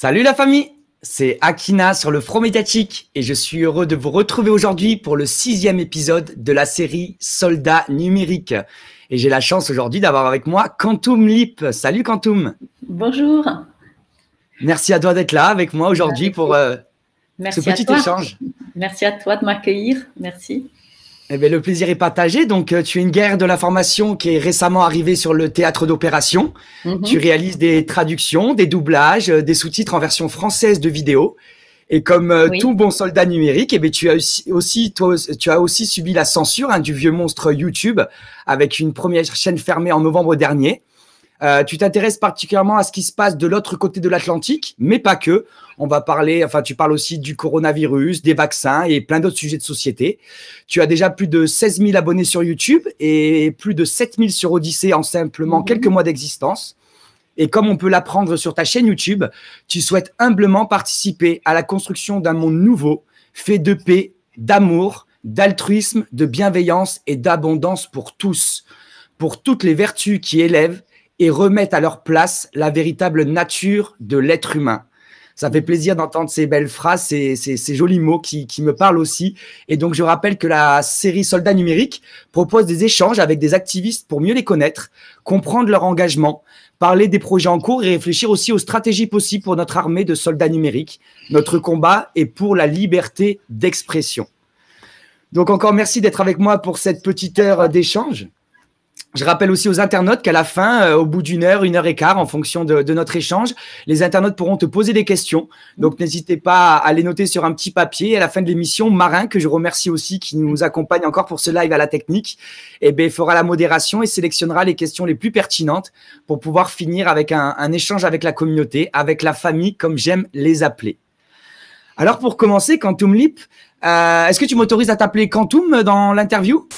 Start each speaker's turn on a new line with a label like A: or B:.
A: Salut la famille, c'est Akina sur le Front Médiatique et je suis heureux de vous retrouver aujourd'hui pour le sixième épisode de la série Soldats numériques. Et j'ai la chance aujourd'hui d'avoir avec moi Quantum Lip. Salut Quantum. Bonjour. Merci à toi d'être là avec moi aujourd'hui pour euh, ce petit échange. Merci à toi de m'accueillir. Merci. Eh ben, le plaisir est partagé. Donc, euh, tu es une guerre de l'information qui est récemment arrivée sur le théâtre d'opération. Mhm. Tu réalises des traductions, des doublages, euh, des sous-titres en version française de vidéos. Et comme euh, tout bon soldat numérique, eh ben, tu as aussi, tu as aussi subi la censure hein, du vieux monstre YouTube avec une première chaîne fermée en novembre dernier. Euh, tu t'intéresses particulièrement à ce qui se passe de l'autre côté de l'Atlantique, mais pas que. On va parler, enfin, tu parles aussi du coronavirus, des vaccins et plein d'autres sujets de société. Tu as déjà plus de 16 000 abonnés sur YouTube et plus de 7 000 sur Odyssée en simplement mhm. quelques mois d'existence. Et comme on peut l'apprendre sur ta chaîne YouTube, tu souhaites humblement participer à la construction d'un monde nouveau, fait de paix, d'amour, d'altruisme, de bienveillance et d'abondance pour tous, pour toutes les vertus qui élèvent et remettent à leur place la véritable nature de l'être humain. Ça fait plaisir d'entendre ces belles phrases, ces, ces, jolis mots qui, me parlent aussi. Et donc, je rappelle que la série Soldats numériques propose des échanges avec des activistes pour mieux les connaître, comprendre leur engagement, parler des projets en cours et réfléchir aussi aux stratégies possibles pour notre armée de soldats numériques. Notre combat est pour la liberté d'expression. Donc, encore merci d'être avec moi pour cette petite heure d'échange. Je rappelle aussi aux internautes qu'à la fin, euh, au bout d'une heure, une heure et quart, en fonction de, notre échange, les internautes pourront te poser des questions. Donc n'hésitez pas à les noter sur un petit papier. À la fin de l'émission, Marin, que je remercie aussi, qui nous accompagne encore pour ce live à la technique, et eh bien, fera la modération et sélectionnera les questions les plus pertinentes pour pouvoir finir avec un, échange avec la communauté, avec la famille, comme j'aime les appeler. Alors pour commencer, Quantum Leap, euh, est-ce que tu m'autorises à t'appeler Quantum dans l'interview